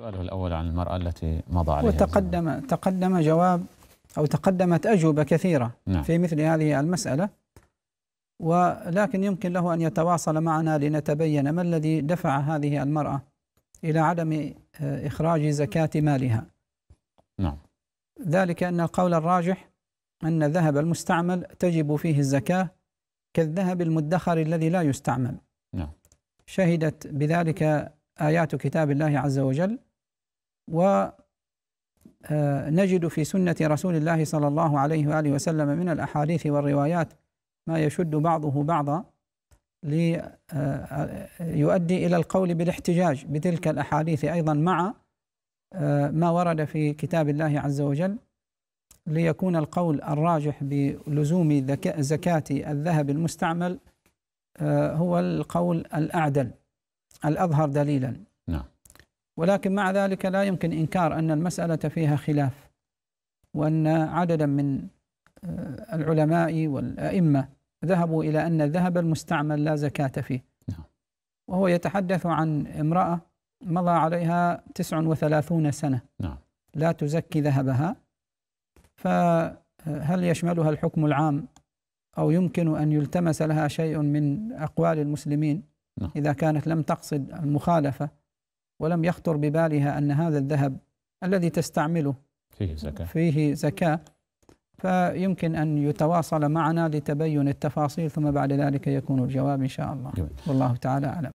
سؤاله الأول عن المرأة التي مضى عليها وتقدم زمان. تقدم جواب أو تقدمت أجوبة كثيرة نعم. في مثل هذه المسألة ولكن يمكن له أن يتواصل معنا لنتبين ما الذي دفع هذه المرأة إلى عدم آه، إخراج زكاة مالها نعم ذلك أن القول الراجح أن الذهب المستعمل تجب فيه الزكاة كالذهب المدخر الذي لا يستعمل نعم شهدت بذلك آيات كتاب الله عز وجل ونجد آه، في سنة رسول الله صلى الله عليه وآله وسلم من الأحاديث والروايات ما يشد بعضه بعضا ليؤدي آه، إلى القول بالاحتجاج بتلك الأحاديث أيضا مع آه، ما ورد في كتاب الله عز وجل ليكون القول الراجح بلزوم زكاة الذهب المستعمل هو القول الأعدل الأظهر دليلا نعم ولكن مع ذلك لا يمكن انكار ان المساله فيها خلاف وان عددا من آه، العلماء والائمه ذهبوا الى ان الذهب المستعمل لا زكاه فيه نعم. وهو يتحدث عن امراه مضى عليها 39 سنه نعم. لا تزكي ذهبها فهل آه، يشملها الحكم العام او يمكن ان يلتمس لها شيء من اقوال المسلمين نعم. اذا كانت لم تقصد المخالفه ولم يخطر ببالها أن هذا الذهب الذي تستعمله فيه زكاة فيه زكاة فيمكن أن يتواصل معنا لتبين التفاصيل ثم بعد ذلك يكون الجواب إن شاء الله جميل. والله تعالى أعلم